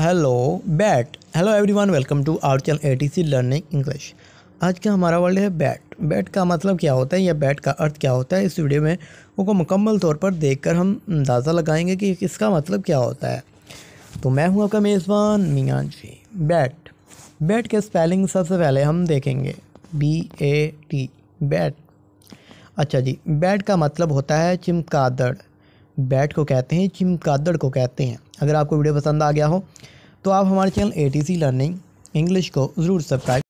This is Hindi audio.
hello bat hello everyone welcome to our channel ATC learning English आज का हमारा वर्ड है बैट बैट का मतलब क्या होता है या बैट का अर्थ क्या होता है इस वीडियो में उसको मुकम्मल तौर पर देखकर हम अंदाज़ा लगाएंगे कि इसका मतलब क्या होता है तो मैं हूं आपका मेज़बान मियाँ जी बैट बैट के स्पेलिंग सबसे पहले हम देखेंगे बी ए टी बैट अच्छा जी बैट का मतलब होता है चिमकादड़ बैट को कहते हैं चिमकादड़ को कहते हैं अगर आपको वीडियो पसंद आ गया हो तो आप हमारे channel A T C learning English को ज़रूर सब्सक्राइब